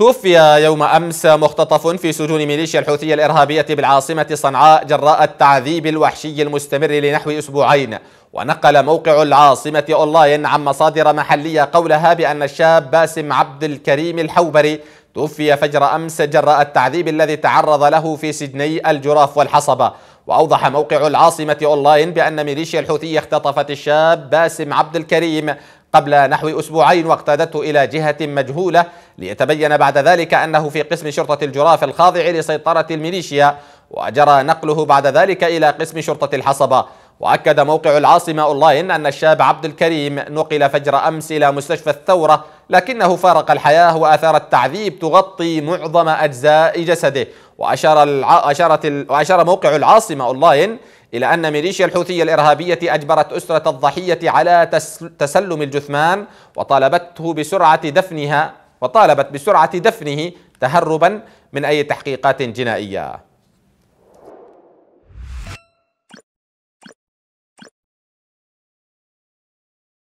توفي يوم أمس مختطف في سجون ميليشيا الحوثية الإرهابية بالعاصمة صنعاء جراء التعذيب الوحشي المستمر لنحو أسبوعين ونقل موقع العاصمة أونلاين عن مصادر محلية قولها بأن الشاب باسم عبد الكريم الحوبري توفي فجر أمس جراء التعذيب الذي تعرض له في سجني الجراف والحصبة وأوضح موقع العاصمة أونلاين بأن ميليشيا الحوثية اختطفت الشاب باسم عبد الكريم قبل نحو أسبوعين واقتادته إلى جهة مجهولة ليتبين بعد ذلك أنه في قسم شرطة الجراف الخاضع لسيطرة الميليشيا وجرى نقله بعد ذلك إلى قسم شرطة الحصبة وأكد موقع العاصمة أونلاين أن الشاب عبد الكريم نقل فجر أمس إلى مستشفى الثورة لكنه فارق الحياة وأثار التعذيب تغطي معظم أجزاء جسده وأشار, الع... أشارت ال... وأشار موقع العاصمة أونلاين إلى أن ميليشيا الحوثية الإرهابية أجبرت أسرة الضحية على تس... تسلم الجثمان وطالبته بسرعة دفنها وطالبت بسرعة دفنه تهربا من أي تحقيقات جنائية